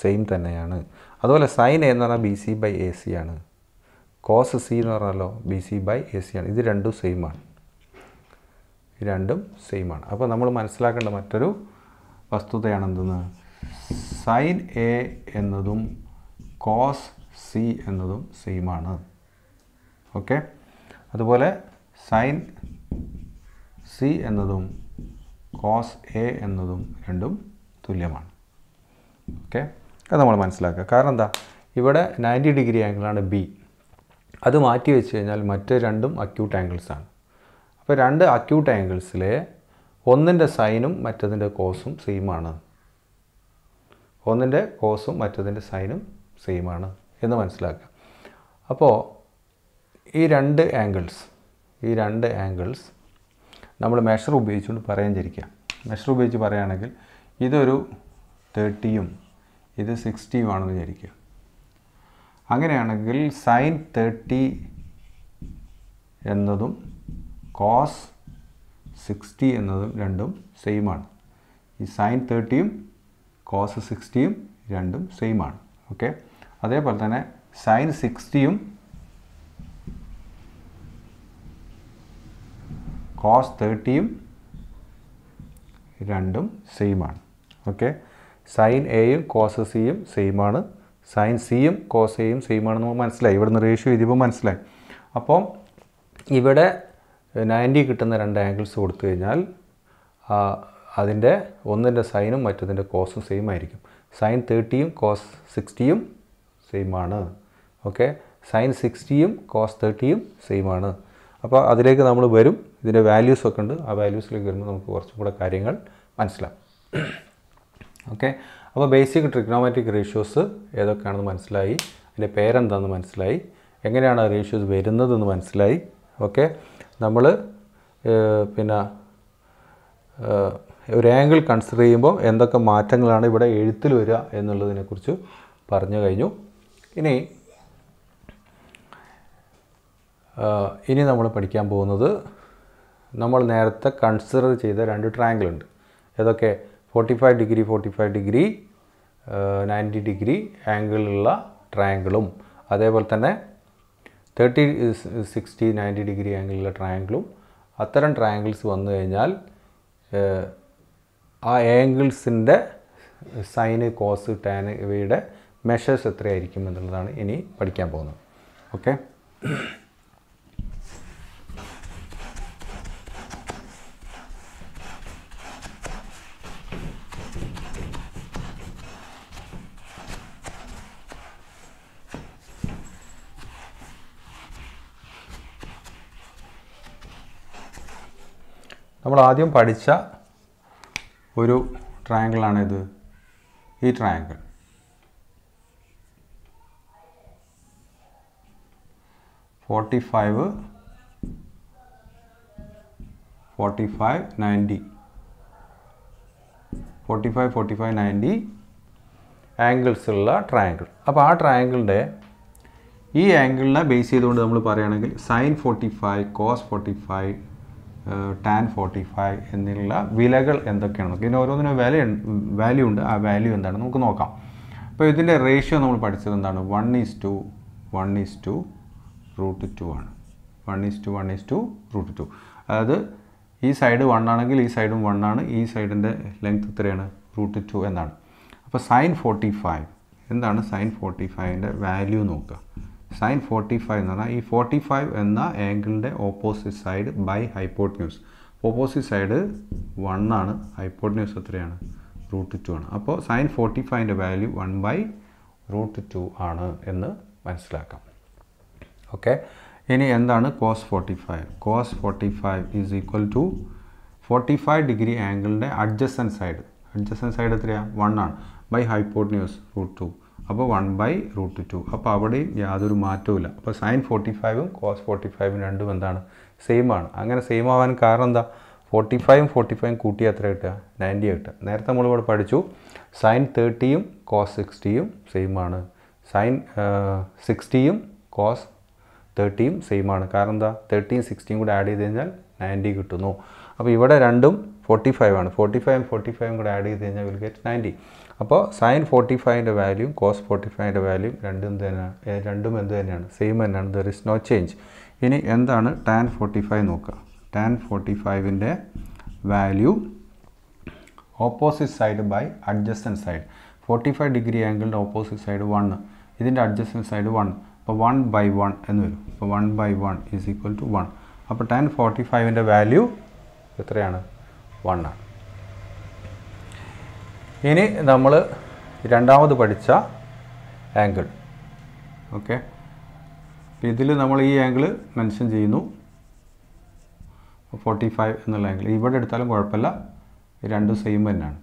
സെയിം തന്നെയാണ് അതുപോലെ സൈൻ എ എന്ന് പറഞ്ഞാൽ B C by A C ആണ് കോസ് സി എന്ന് പറഞ്ഞല്ലോ B C by A C ആണ് ഇത് രണ്ടും സെയിം ആണ് രണ്ടും സെയിം ആണ് അപ്പോൾ നമ്മൾ മനസ്സിലാക്കേണ്ട മറ്റൊരു വസ്തുതയാണ് എന്തെന്ന് സൈൻ എ എന്നതും കോസ് സി എന്നതും സെയിമാണ് ഓക്കെ അതുപോലെ സൈൻ സി എന്നതും കോസ് എ എന്നതും രണ്ടും തുല്യമാണ് ഓക്കെ അത് നമ്മൾ മനസ്സിലാക്കുക കാരണം എന്താ ഇവിടെ നയൻറ്റി ഡിഗ്രി ആംഗിളാണ് ബി അത് മാറ്റി വെച്ച് കഴിഞ്ഞാൽ മറ്റ് രണ്ടും അക്യൂട്ട് ആംഗിൾസാണ് അപ്പോൾ രണ്ട് അക്യൂട്ട് ആംഗിൾസിലെ ഒന്നിൻ്റെ സൈനും മറ്റതിൻ്റെ കോസും സെയിമാണ് ഒന്നിൻ്റെ കോസും മറ്റതിൻ്റെ സൈനും സെയിമാണ് എന്ന് മനസ്സിലാക്കുക അപ്പോൾ ഈ രണ്ട് ആംഗിൾസ് ഈ രണ്ട് ആംഗിൾസ് നമ്മൾ മെഷർ ഉപയോഗിച്ചുകൊണ്ട് പറയാൻ ചിരിക്കുക മെഷർ ഉപയോഗിച്ച് പറയുകയാണെങ്കിൽ ഇതൊരു തേർട്ടിയും ഇത് സിക്സ്റ്റിയും ആണെന്ന് വിചാരിക്കുക അങ്ങനെയാണെങ്കിൽ സൈൻ തേർട്ടി എന്നതും കോസ് സിക്സ്റ്റി എന്നതും രണ്ടും സെയിമാണ് ഈ സൈൻ തേർട്ടിയും കോസ് സിക്സ്റ്റിയും രണ്ടും സെയിമാണ് ഓക്കെ അതേപോലെ തന്നെ സൈൻ സിക്സ്റ്റിയും കോസ് തേർട്ടിയും രണ്ടും സെയിമാണ് ഓക്കെ സൈൻ എയും കോസ് സിയും സെയിമാണ് സൈൻ സിയും കോസ് എയും സെയിമാണെന്ന് നമുക്ക് മനസ്സിലായി ഇവിടെ നിന്ന് റേഷ്യോ എഴുതിയപ്പോൾ മനസ്സിലായി അപ്പോൾ ഇവിടെ നയൻറ്റി കിട്ടുന്ന രണ്ട് ആംഗിൾസ് കൊടുത്തു കഴിഞ്ഞാൽ അതിൻ്റെ ഒന്നിൻ്റെ സൈനും മറ്റതിൻ്റെ കോസും സെയിം ആയിരിക്കും സൈൻ തേർട്ടിയും കോസ് സിക്സ്റ്റിയും സെയിമാണ് ഓക്കെ സൈൻ സിക്സ്റ്റിയും കോസ് തേർട്ടിയും സെയിമാണ് അപ്പോൾ അതിലേക്ക് നമ്മൾ വരും ഇതിൻ്റെ വാല്യൂസ് ഒക്കെ ഉണ്ട് ആ വാല്യൂസിലേക്ക് വരുമ്പോൾ നമുക്ക് കുറച്ചും കൂടെ കാര്യങ്ങൾ മനസ്സിലാവും ഓക്കെ അപ്പോൾ ബേസിക് ട്രിഗ്നോമാറ്റിക് റേഷ്യോസ് ഏതൊക്കെയാണെന്ന് മനസ്സിലായി അതിൻ്റെ പേരെന്താണെന്ന് മനസ്സിലായി എങ്ങനെയാണ് ആ റേഷ്യോസ് വരുന്നതെന്ന് മനസ്സിലായി ഓക്കെ നമ്മൾ പിന്നെ ഒരു ആംഗിൾ കൺസിഡർ ചെയ്യുമ്പോൾ എന്തൊക്കെ മാറ്റങ്ങളാണ് ഇവിടെ എഴുത്തിൽ വരിക എന്നുള്ളതിനെക്കുറിച്ച് പറഞ്ഞു കഴിഞ്ഞു ഇനി ഇനി നമ്മൾ പഠിക്കാൻ പോകുന്നത് നമ്മൾ നേരത്തെ കൺസിഡർ ചെയ്ത രണ്ട് ട്രാങ്കിൾ ഉണ്ട് ഏതൊക്കെ forty five degree forty five degree ninety degree ആംഗിളുള്ള ട്രയാങ്കിളും അതേപോലെ തന്നെ തേർട്ടി സിക്സ്റ്റി നയൻറ്റി ഡിഗ്രി ആംഗിളുള്ള ട്രയാങ്കിളും അത്തരം ട്രയാങ്കിൾസ് വന്നു കഴിഞ്ഞാൽ ആ ആംഗിൾസിൻ്റെ സൈന് കോസ് ടാൻ ഇവയുടെ മെഷേഴ്സ് എത്രയായിരിക്കും എന്നുള്ളതാണ് ഇനി പഠിക്കാൻ പോകുന്നത് ഓക്കെ നമ്മൾ ആദ്യം പഠിച്ച ഒരു ട്രയാങ്കിളാണിത് ഈ triangle forty five forty five ninety forty five forty five ninety angles ഉള്ള ട്രയാങ്കിൾ അപ്പോൾ ആ ട്രയാങ്കിളിൻ്റെ ഈ ആംഗിളിനെ ബേസ് ചെയ്തുകൊണ്ട് നമ്മൾ പറയുകയാണെങ്കിൽ sine forty five cos forty five tan forty five എന്നുള്ള വിലകൾ എന്തൊക്കെയാണ് ഇതിന് ഓരോന്നിനും വില വാല്യൂ ഉണ്ട് ആ വാല്യൂ എന്താണ് നമുക്ക് നോക്കാം അപ്പോൾ ഇതിൻ്റെ റേഷ്യോ നമ്മൾ പഠിച്ചത് എന്താണ് one is to one is to root two ആണ് one is to one is to root two അതായത് ഈ സൈഡ് വൺ ആണെങ്കിൽ ഈ സൈഡും വൺ ആണ് ഈ സൈഡിൻ്റെ ലെങ്ത് എത്രയാണ് റൂട്ട് ടു എന്നാണ് അപ്പോൾ സൈൻ ഫോർട്ടി ഫൈവ് എന്താണ് സൈൻ ഫോർട്ടി ഫൈവിൻ്റെ വാല്യൂ നോക്കുക സൈൻ ഫോർട്ടി ഫൈവ് എന്ന് പറഞ്ഞാൽ ഈ ഫോർട്ടി ഫൈവ് എന്ന ആംഗിളിൻ്റെ opposite side by hypotenuse opposite side one ആണ് ന്യൂസ് എത്രയാണ് റൂട്ട് ടു ആണ് അപ്പോൾ സൈൻ ഫോർട്ടി ഫൈവിൻ്റെ value one by root two ആണ് എന്ന് മനസ്സിലാക്കാം ഓക്കെ ഇനി എന്താണ് cos forty five cos forty five is equal to forty five degree ആംഗിളിൻ്റെ adjacent side adjacent side എത്രയാണ് വൺ ആണ് ബൈ ന്യൂസ് റൂട്ട് ടു അപ്പോൾ വൺ ബൈ റൂട്ട് ടു അപ്പോൾ അവിടെയും യാതൊരു മാറ്റവുമില്ല അപ്പോൾ സൈൻ ഫോർട്ടി ഫൈവും കോസ് ഫോർട്ടി ഫൈവും രണ്ടും എന്താണ് സെയിം ആണ് അങ്ങനെ സെയിം ആവാൻ കാരണം എന്താ ഫോർട്ടി ഫൈവും ഫോർട്ടി ഫൈവും കൂട്ടി എത്ര കിട്ടുക നയൻറ്റി കിട്ടുക നേരത്തെ നമ്മളിവിടെ പഠിച്ചു സൈൻ തേർട്ടിയും കോസ് സിക്സ്റ്റിയും സെയിം ആണ് സൈൻ സിക്സ്റ്റിയും കോസ് തേർട്ടിയും സെയിം ആണ് കാരണം എന്താ തേർട്ടിയും സിക്സ്റ്റിയും കൂടെ ആഡ് ചെയ്ത് കഴിഞ്ഞാൽ നയൻറ്റി കിട്ടുന്നു അപ്പോൾ ഇവിടെ രണ്ടും ഫോർട്ടി ഫൈവ് ആണ് ഫോർട്ടി ഫൈവും ഫോർട്ടി ഫൈവും കൂടെ ആഡ് ചെയ്ത് കഴിഞ്ഞാൽ വിൽ ഗെറ്റ് നയൻറ്റി അപ്പോൾ സൈൻ ഫോർട്ടി ഫൈവിൻ്റെ വാല്യൂം കോസ് ഫോർട്ടി ഫൈവിൻ്റെ വാല്യൂം രണ്ടും തന്നെ രണ്ടും എന്ത് തന്നെയാണ് സെയിം തന്നെയാണ് ദർ ഇസ് നോ ചേഞ്ച് ഇനി എന്താണ് ടാൻ ഫോർട്ടി ഫൈവ് നോക്കുക ടാൻ ഫോർട്ടി ഫൈവിൻ്റെ value opposite side by adjacent side forty five degree ആംഗിളിൻ്റെ ഓപ്പോസിറ്റ് സൈഡ് വൺ ഇതിൻ്റെ അഡ്ജസ്റ്റൻ സൈഡ് വൺ അപ്പോൾ വൺ ബൈ വൺ എന്ന് വരും അപ്പോൾ one by one is equal to one അപ്പോൾ ടാൻ ഫോർട്ടി ഫൈവിൻ്റെ വാല്യൂ എത്രയാണ് വൺ ആണ് ഇനി നമ്മൾ രണ്ടാമത് പഠിച്ച ആംഗിൾ ഓക്കെ ഇതിൽ നമ്മൾ ഈ ആംഗിൾ മെൻഷൻ ചെയ്യുന്നു ഫോർട്ടി ഫൈവ് എന്നുള്ള ആംഗിൾ ഇവിടെ എടുത്താലും കുഴപ്പമില്ല രണ്ടും സെയിം തന്നെയാണ്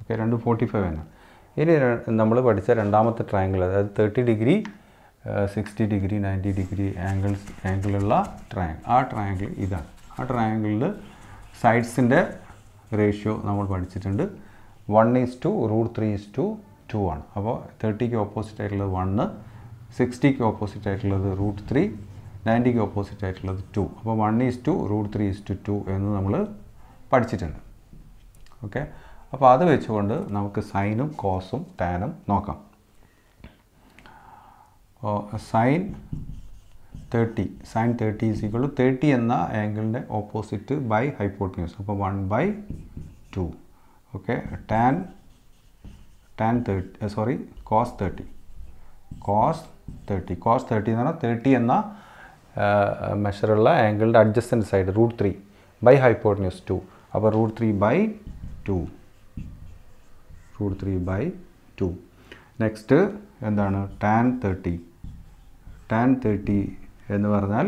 ഓക്കെ രണ്ടും ഫോർട്ടി ഫൈവ് തന്നെയാണ് ഇനി നമ്മൾ പഠിച്ച രണ്ടാമത്തെ ട്രയാങ്കിൾ അതായത് thirty degree sixty degree ninety degree angles ആംഗിളുള്ള ട്രയാങ്കിൾ ആ ട്രയാങ്കിൾ ഇതാണ് ആ ട്രയാങ്കിളിൽ സൈഡ്സിൻ്റെ റേഷ്യോ നമ്മൾ പഠിച്ചിട്ടുണ്ട് one is to root three is to two ആണ് അപ്പോൾ തേർട്ടിക്ക് ഓപ്പോസിറ്റ് ആയിട്ടുള്ളത് വണ് സിക്സ്റ്റിക്ക് ഓപ്പോസിറ്റ് ആയിട്ടുള്ളത് റൂട്ട് ത്രീ നയൻറ്റിക്ക് ഓപ്പോസിറ്റ് ആയിട്ടുള്ളത് ടു അപ്പോൾ one is to root three is to two എന്ന് നമ്മൾ പഠിച്ചിട്ടുണ്ട് ഓക്കെ അപ്പോൾ അത് വെച്ചുകൊണ്ട് നമുക്ക് സൈനും കോസും ടാനും നോക്കാം sine thirty sine thirty is equal to thirty എന്ന ആംഗിളിൻ്റെ ഓപ്പോസിറ്റ് ബൈ ഹൈപ്പോട്ടിന്യൂസ് അപ്പോൾ one by two okay tan tan thirty sorry cos thirty cos thirty cos thirty എന്ന് പറഞ്ഞാൽ തേർട്ടി എന്ന മെഷറുള്ള ആംഗിളിൻ്റെ adjacent side root three by hypotenuse two അപ്പോൾ root three by two root three by two next എന്താണ് tan thirty tan thirty എന്ന് പറഞ്ഞാൽ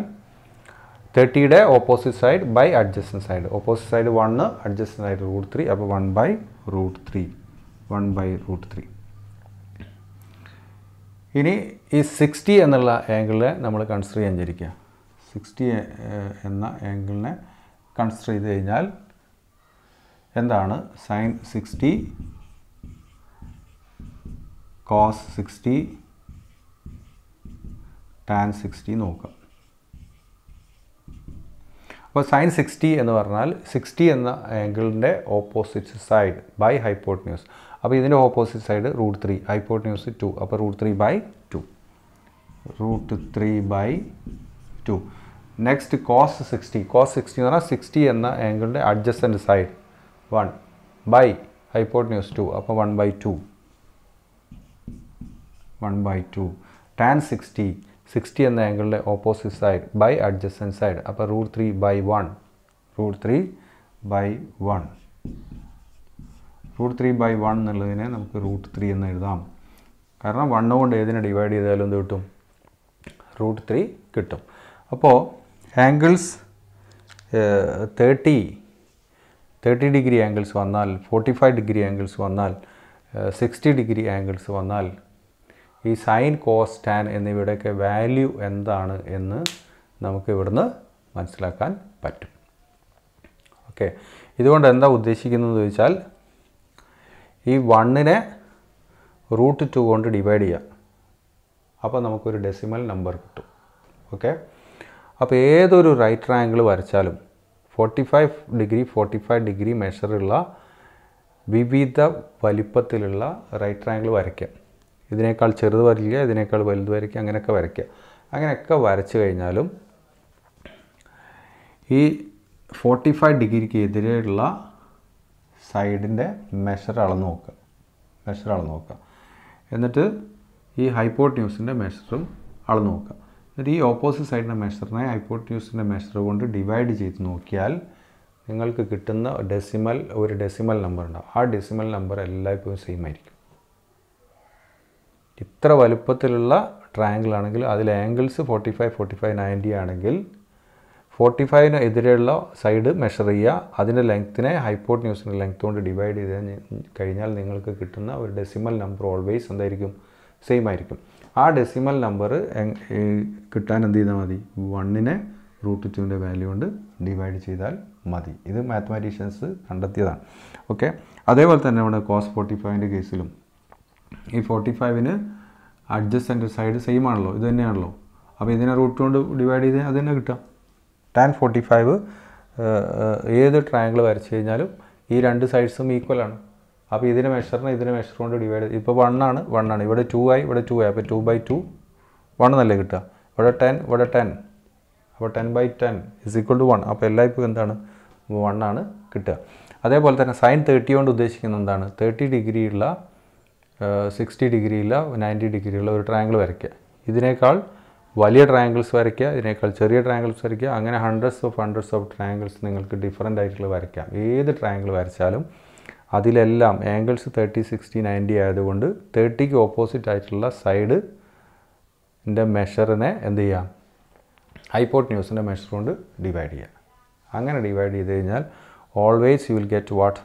തേർട്ടിയുടെ opposite side by adjacent side opposite side one adjacent side root three അപ്പോൾ one by root three one by root three ഇനി ഈ sixty എന്നുള്ള ആംഗിളിനെ നമ്മൾ consider ചെയ്യാൻ ചിരിക്കുക സിക്സ്റ്റി എന്ന ആംഗിളിനെ കൺസിഡർ ചെയ്ത് കഴിഞ്ഞാൽ എന്താണ് sine sixty cos sixty tan sixty നോക്കാം അപ്പോൾ സൈൻ സിക്സ്റ്റി എന്ന് പറഞ്ഞാൽ സിക്സ്റ്റി എന്ന ആംഗിളിൻ്റെ ഓപ്പോസിറ്റ് സൈഡ് ബൈ ന്യൂസ് അപ്പോൾ ഇതിൻ്റെ opposite side root three hypotenuse two അപ്പോൾ root three by two root three by two next cos sixty cos sixty എന്ന് പറഞ്ഞാൽ സിക്സ്റ്റി എന്ന ആംഗിളിൻ്റെ adjacent side one by hypotenuse two അപ്പോൾ one by two one by two tan sixty sixty എന്ന ആംഗിളിൻ്റെ opposite side by adjacent side അപ്പോൾ root three by one root three by one root three by one എന്നുള്ളതിനെ നമുക്ക് root three എന്ന് എഴുതാം കാരണം one കൊണ്ട് ഏതിനെ ഡിവൈഡ് ചെയ്താലും എന്ത് കിട്ടും റൂട്ട് ത്രീ കിട്ടും അപ്പോൾ angles thirty thirty degree angles വന്നാൽ ഫോർട്ടി ഫൈവ് ഡിഗ്രി ആംഗിൾസ് വന്നാൽ സിക്സ്റ്റി ഡിഗ്രി ആംഗിൾസ് വന്നാൽ ഈ സൈൻ കോസ് ടാൻ എന്നിവയുടെയൊക്കെ വാല്യൂ എന്താണ് എന്ന് നമുക്ക് ഇവിടുന്ന് മനസ്സിലാക്കാൻ പറ്റും ഓക്കെ ഇതുകൊണ്ട് എന്താ ഉദ്ദേശിക്കുന്നത് ചോദിച്ചാൽ ഈ വണ്ണിനെ റൂട്ട് ടു കൊണ്ട് ഡിവൈഡ് ചെയ്യാം അപ്പോൾ നമുക്കൊരു ഡെസിമൽ നമ്പർ കിട്ടും ഓക്കെ അപ്പോൾ ഏതൊരു റൈറ്റ് ആംഗിൾ വരച്ചാലും forty five degree forty five degree മെഷറുള്ള വിവിധ വലിപ്പത്തിലുള്ള റൈറ്റ് ആംഗിൾ വരയ്ക്കാം ഇതിനേക്കാൾ ചെറുത് വരയ്ക്കുക ഇതിനേക്കാൾ വലുത് വരയ്ക്കുക അങ്ങനെയൊക്കെ വരയ്ക്കുക അങ്ങനെയൊക്കെ വരച്ചു കഴിഞ്ഞാലും ഈ ഫോർട്ടി ഫൈവ് ഡിഗ്രിക്ക് എതിരെയുള്ള സൈഡിൻ്റെ മെഷർ അളന്ന് നോക്കുക മെഷർ അളന്ന് നോക്കുക എന്നിട്ട് ഈ ഹൈപ്പോട്ട് ന്യൂസിൻ്റെ മെഷറും അളന്ന് നോക്കുക എന്നിട്ട് ഈ ഓപ്പോസിറ്റ് സൈഡിൻ്റെ മെഷറിനെ ഹൈപ്പോട്ട് ന്യൂസിൻ്റെ മെഷർ കൊണ്ട് ഡിവൈഡ് ചെയ്ത് നോക്കിയാൽ നിങ്ങൾക്ക് കിട്ടുന്ന ഡെസിമൽ ഒരു ഡെസിമൽ നമ്പർ ഉണ്ടാവും ആ ഡെസിമൽ നമ്പർ എല്ലായ്പ്പോഴും സെയിം ആയിരിക്കും ഇത്ര വലുപ്പത്തിലുള്ള ട്രയാങ്കിൾ ആണെങ്കിൽ അതിൽ angles forty five forty five ninety ആണെങ്കിൽ ഫോർട്ടി ഫൈവിന് എതിരെയുള്ള സൈഡ് മെഷർ ചെയ്യുക അതിൻ്റെ ലെങ്ത്തിനെ ഹൈപ്പോർട്ട് ന്യൂസിൻ്റെ ലെങ്ത് കൊണ്ട് ഡിവൈഡ് ചെയ്ത് കഴിഞ്ഞാൽ നിങ്ങൾക്ക് കിട്ടുന്ന ഒരു ഡെസിമൽ നമ്പർ ഓൾവേസ് എന്തായിരിക്കും സെയിം ആയിരിക്കും ആ ഡെസിമൽ നമ്പർ കിട്ടാൻ എന്ത് ചെയ്താൽ മതി വണ്ണിനെ റൂട്ട് ടുവിൻ്റെ വാല്യൂ കൊണ്ട് ഡിവൈഡ് ചെയ്താൽ മതി ഇത് മാത്തമാറ്റീഷ്യൻസ് കണ്ടെത്തിയതാണ് ഓക്കെ അതേപോലെ തന്നെ നമ്മുടെ കോസ് ഫോർട്ടി ഫൈവിൻ്റെ കേസിലും ഈ ഫോർട്ടി ഫൈവിന് അഡ്ജസ്റ്റൻ്റ് സൈഡ് സെയിം ആണല്ലോ ഇത് തന്നെയാണല്ലോ അപ്പോൾ ഇതിനെ റൂട്ട് കൊണ്ട് ഡിവൈഡ് ചെയ്ത് അത് തന്നെ കിട്ടുക ടാൻ ഫോർട്ടി ഫൈവ് ഏത് ട്രയാങ്കിൾ വരച്ച് കഴിഞ്ഞാലും ഈ രണ്ട് സൈഡ്സും ഈക്വൽ ആണ് അപ്പോൾ ഇതിനെ മെഷറിന് ഇതിനെ മെഷർ കൊണ്ട് ഡിവൈഡ് ചെയ്ത് ഇപ്പോൾ വൺ ആണ് വൺ ആണ് ഇവിടെ ടു ആയി ഇവിടെ ടു ആയി അപ്പോൾ ടു ബൈ ടു വൺ എന്നല്ലേ കിട്ടുക ഇവിടെ ടെൻ ഇവിടെ ടെൻ അപ്പോൾ ten by ten is equal to one അപ്പോൾ എല്ലാം ഇപ്പോൾ എന്താണ് വൺ ആണ് കിട്ടുക അതേപോലെ തന്നെ സൈൻ തേർട്ടി കൊണ്ട് ഉദ്ദേശിക്കുന്നത് എന്താണ് തേർട്ടി ഡിഗ്രിയുള്ള സിക്സ്റ്റി ഇല്ല നയൻറ്റി ഉള്ള ഒരു ട്രയാങ്കിൾ വരയ്ക്കുക ഇതിനേക്കാൾ വലിയ ട്രയാങ്കിൾസ് വരയ്ക്കുക ഇതിനേക്കാൾ ചെറിയ ട്രയാങ്കിൾസ് വരയ്ക്കുക അങ്ങനെ hundreds of hundreds of triangles നിങ്ങൾക്ക് ഡിഫറെൻ്റ് ആയിട്ടുള്ള വരയ്ക്കാം ഏത് ട്രയാങ്കിൾ വരച്ചാലും അതിലെല്ലാം ആംഗിൾസ് തേർട്ടി സിക്സ്റ്റി നയൻറ്റി ആയതുകൊണ്ട് തേർട്ടിക്ക് ഓപ്പോസിറ്റ് ആയിട്ടുള്ള സൈഡ് ൻ്റെ മെഷറിനെ എന്ത് ചെയ്യാം ഹൈപ്പോട്ട് ന്യൂസിൻ്റെ മെഷർ കൊണ്ട് ഡിവൈഡ് ചെയ്യാം അങ്ങനെ ഡിവൈഡ് ചെയ്ത് കഴിഞ്ഞാൽ always you will get what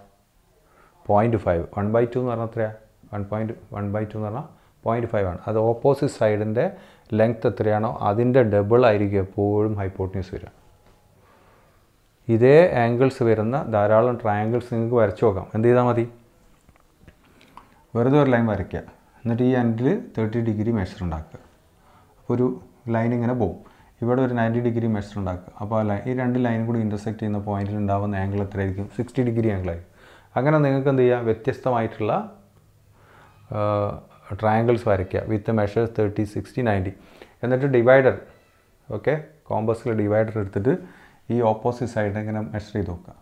point five one by two എന്ന് പറഞ്ഞാൽ എത്രയാണ് one point one by two എന്ന് പറഞ്ഞാൽ പോയിൻറ്റ് ഫൈവ് ആണ് അത് ഓപ്പോസിറ്റ് സൈഡിൻ്റെ ലെങ്ത് എത്രയാണോ അതിൻ്റെ ഡബിൾ ആയിരിക്കും എപ്പോഴും ഹൈപ്പോട്ടിനീസ് വരിക ഇതേ ആംഗിൾസ് വരുന്ന ധാരാളം ട്രയാങ്കിൾസ് നിങ്ങൾക്ക് വരച്ചു നോക്കാം എന്ത് ചെയ്താൽ മതി വെറുതെ ഒരു ലൈൻ വരയ്ക്കുക എന്നിട്ട് ഈ എൻഡിൽ തേർട്ടി ഡിഗ്രി മെഷർ ഉണ്ടാക്കുക അപ്പോൾ ഒരു ലൈൻ ഇങ്ങനെ പോകും ഇവിടെ ഒരു നയൻറ്റി ഡിഗ്രി മെഷർ ഉണ്ടാക്കുക അപ്പോൾ ആ ഈ രണ്ട് ലൈനും കൂടി ഇൻ്റർസെക്റ്റ് ചെയ്യുന്ന പോയിന്റിൽ ഉണ്ടാകുന്ന ആംഗിൾ എത്രയായിരിക്കും സിക്സ്റ്റി ഡിഗ്രി ആംഗിളായിരിക്കും അങ്ങനെ നിങ്ങൾക്ക് എന്ത് ചെയ്യുക വ്യത്യസ്തമായിട്ടുള്ള ട്രയാങ്കിൾസ് വരയ്ക്കുക with measures thirty sixty ninety എന്നിട്ട് ഡിവൈഡർ ഓക്കെ കോമ്പസിൽ ഡിവൈഡർ എടുത്തിട്ട് ഈ ഓപ്പോസിറ്റ് സൈഡ് ഇങ്ങനെ മെഷർ ചെയ്ത് നോക്കുക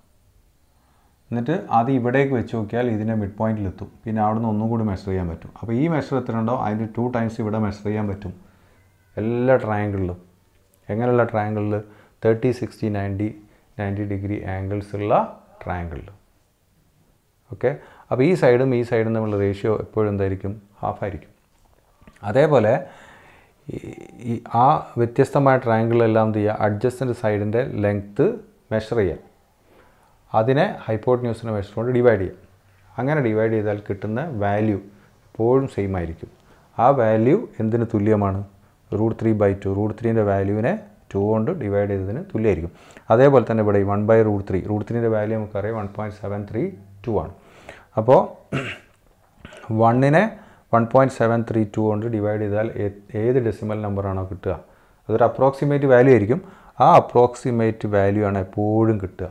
എന്നിട്ട് അത് ഇവിടേക്ക് വെച്ച് നോക്കിയാൽ ഇതിൻ്റെ മിഡ് പോയിന്റിൽ എത്തും പിന്നെ അവിടെ നിന്ന് ഒന്നും കൂടി മെഷർ ചെയ്യാൻ പറ്റും അപ്പോൾ ഈ മെഷർ എത്ര ഉണ്ടോ അതിൻ്റെ ടു ടൈംസ് ഇവിടെ മെഷർ ചെയ്യാൻ പറ്റും എല്ലാ ട്രയാങ്കിളിലും എങ്ങനെയുള്ള ട്രയാങ്കിളിൽ thirty sixty ninety ninety degree angles ഉള്ള ട്രയാങ്കിളിൽ ഓക്കെ അപ്പോൾ ഈ സൈഡും ഈ സൈഡും തമ്മിലുള്ള റേഷ്യോ എപ്പോഴും എന്തായിരിക്കും ഹാഫായിരിക്കും അതേപോലെ ഈ ആ വ്യത്യസ്തമായ ട്രയാങ്കിളിലെല്ലാം എന്ത് ചെയ്യുക അഡ്ജസ്റ്റൻ്റ് സൈഡിൻ്റെ ലെങ്ത്ത് മെഷർ ചെയ്യാം അതിനെ ന്യൂസിനെ മെഷർ കൊണ്ട് ഡിവൈഡ് ചെയ്യാം അങ്ങനെ ഡിവൈഡ് ചെയ്താൽ കിട്ടുന്ന വാല്യൂ എപ്പോഴും സെയിം ആയിരിക്കും ആ വാല്യൂ എന്തിന് തുല്യമാണ് root three by two root ത്രീൻ്റെ വാല്യൂവിനെ ടു കൊണ്ട് ഡിവൈഡ് ചെയ്തതിന് തുല്യമായിരിക്കും അതേപോലെ തന്നെ ഇവിടെ one by root three root ത്രീൻ്റെ വാല്യൂ നമുക്കറിയാം one point seven three two ആണ് അപ്പോൾ വണ്ണിനെ one point seven three two കൊണ്ട് ഡിവൈഡ് ചെയ്താൽ ഏത് ഡെസിമൽ നമ്പറാണോ കിട്ടുക അതൊരു അപ്രോക്സിമേറ്റ് വാല്യൂ ആയിരിക്കും ആ അപ്രോക്സിമേറ്റ് വാല്യൂ ആണ് എപ്പോഴും കിട്ടുക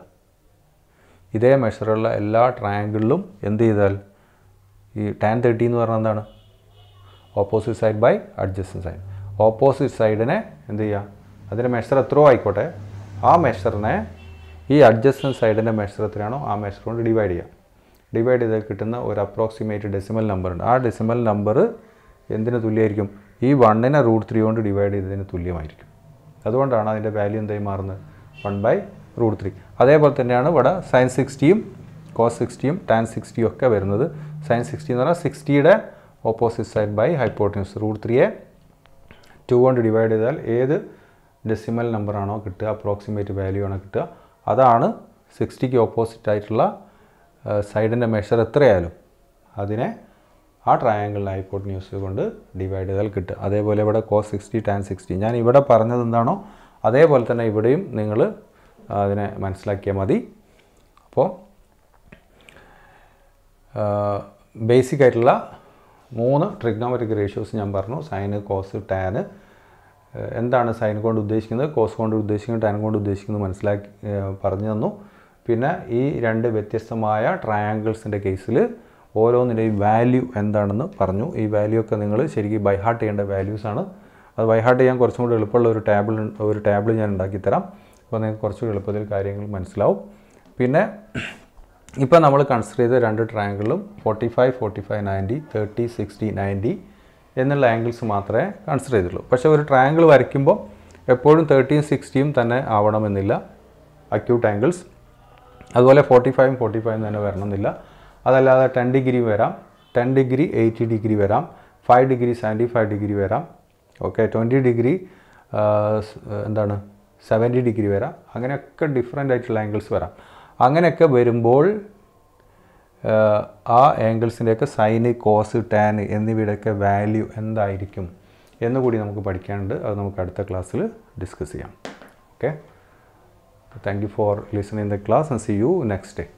ഇതേ മെഷറുള്ള എല്ലാ ട്രയാങ്കിളിലും എന്ത് ചെയ്താൽ ഈ ടാൻ തേർട്ടി എന്ന് പറഞ്ഞാൽ എന്താണ് opposite side by adjacent side opposite സൈഡിനെ എന്ത് ചെയ്യുക അതിൻ്റെ മെഷർ എത്രയോ ആയിക്കോട്ടെ ആ മെഷറിനെ ഈ അഡ്ജസ്റ്റൻ സൈഡിൻ്റെ മെഷർ എത്രയാണോ ആ മെഷർ കൊണ്ട് ഡിവൈഡ് ചെയ്യുക ഡിവൈഡ് ചെയ്താൽ കിട്ടുന്ന ഒരു അപ്രോക്സിമേറ്റ് ഡെസിമൽ നമ്പർ ഉണ്ട് ആ ഡെസിമൽ നമ്പർ എന്തിനു തുല്യമായിരിക്കും ഈ വണ്ണിനെ റൂട്ട് ത്രീ കൊണ്ട് ഡിവൈഡ് ചെയ്തതിന് തുല്യമായിരിക്കും അതുകൊണ്ടാണ് അതിൻ്റെ വാല്യൂ എന്തായി മാറുന്നത് വൺ ബൈ റൂട്ട് ത്രീ അതേപോലെ തന്നെയാണ് ഇവിടെ സയൻ സിക്സ്റ്റിയും കോസ് സിക്സ്റ്റിയും ടാൻ സിക്സ്റ്റിയും ഒക്കെ വരുന്നത് സയൻ സിക്സ്റ്റി എന്ന് പറഞ്ഞാൽ സിക്സ്റ്റിയുടെ opposite side by hypotenuse root ത്രീയെ ടു കൊണ്ട് ഡിവൈഡ് ചെയ്താൽ ഏത് ഡെസിമൽ നമ്പറാണോ കിട്ടുക അപ്രോക്സിമേറ്റ് വാല്യൂ ആണോ കിട്ടുക അതാണ് സിക്സ്റ്റിക്ക് ഓപ്പോസിറ്റ് ആയിട്ടുള്ള സൈഡിൻ്റെ മെഷർ എത്രയായാലും അതിനെ ആ ട്രയാങ്കിളിന് ഹൈക്കോട്ട് ന്യൂസ് കൊണ്ട് ഡിവൈഡ് ചെയ്താൽ കിട്ടും അതേപോലെ ഇവിടെ കോസ് സിക്സ്റ്റി ടാൻ സിക്സ്റ്റി ഞാൻ ഇവിടെ പറഞ്ഞത് എന്താണോ അതേപോലെ തന്നെ ഇവിടെയും നിങ്ങൾ അതിനെ മനസ്സിലാക്കിയാൽ മതി അപ്പോൾ ബേസിക് ആയിട്ടുള്ള മൂന്ന് ട്രിഗ്നോമെട്രിക് റേഷ്യോസ് ഞാൻ പറഞ്ഞു സൈന് കോസ് ടാന് എന്താണ് സൈൻ കൊണ്ട് ഉദ്ദേശിക്കുന്നത് കോസ് കൊണ്ട് ഉദ്ദേശിക്കുന്നത് ടാൻ കൊണ്ട് ഉദ്ദേശിക്കുന്നത് മനസ്സിലാക്കി പറഞ്ഞു തന്നു പിന്നെ ഈ രണ്ട് വ്യത്യസ്തമായ ട്രയാങ്കിൾസിൻ്റെ കേസിൽ ഓരോന്നിൻ്റെയും വാല്യൂ എന്താണെന്ന് പറഞ്ഞു ഈ വാല്യൂ ഒക്കെ നിങ്ങൾ ശരിക്കും ബൈഹാർട്ട് ചെയ്യേണ്ട വാല്യൂസാണ് അത് ബൈഹാർട്ട് ചെയ്യാൻ കുറച്ചും കൂടി എളുപ്പമുള്ള ഒരു ടേബിൾ ഒരു ടേബിൾ ഞാൻ ഉണ്ടാക്കി തരാം അപ്പോൾ നിങ്ങൾക്ക് കുറച്ചുകൂടി എളുപ്പത്തിൽ കാര്യങ്ങൾ മനസ്സിലാവും പിന്നെ ഇപ്പോൾ നമ്മൾ കൺസിഡർ ചെയ്ത രണ്ട് ട്രയാങ്കിളും forty five forty five ninety thirty sixty ninety എന്നുള്ള ആംഗിൾസ് മാത്രമേ കൺസിഡർ ചെയ്തിട്ടുള്ളൂ പക്ഷേ ഒരു ട്രയാങ്കിൾ വരയ്ക്കുമ്പോൾ എപ്പോഴും തേർട്ടിയും സിക്സ്റ്റിയും തന്നെ ആവണമെന്നില്ല അക്യൂട്ട് ആംഗിൾസ് അതുപോലെ ഫോർട്ടി ഫൈവും ഫോർട്ടി ഫൈവും തന്നെ വരണമെന്നില്ല അതല്ലാതെ ടെൻ ഡിഗ്രി വരാം ടെൻ ഡിഗ്രി എയ്റ്റി ഡിഗ്രി വരാം five degree seventy five degree വരാം ഓക്കെ ട്വൻറ്റി ഡിഗ്രി എന്താണ് സെവൻറ്റി ഡിഗ്രി വരാം അങ്ങനെയൊക്കെ ഡിഫറെൻ്റ് ആയിട്ടുള്ള ആംഗിൾസ് വരാം അങ്ങനെയൊക്കെ വരുമ്പോൾ ആ ആംഗിൾസിൻ്റെയൊക്കെ സൈന് കോസ് ടാൻ എന്നിവയുടെയൊക്കെ വാല്യൂ എന്തായിരിക്കും എന്നുകൂടി നമുക്ക് പഠിക്കാനുണ്ട് അത് നമുക്ക് അടുത്ത ക്ലാസ്സിൽ ഡിസ്കസ് ചെയ്യാം okay thank you for listening the class and see you next day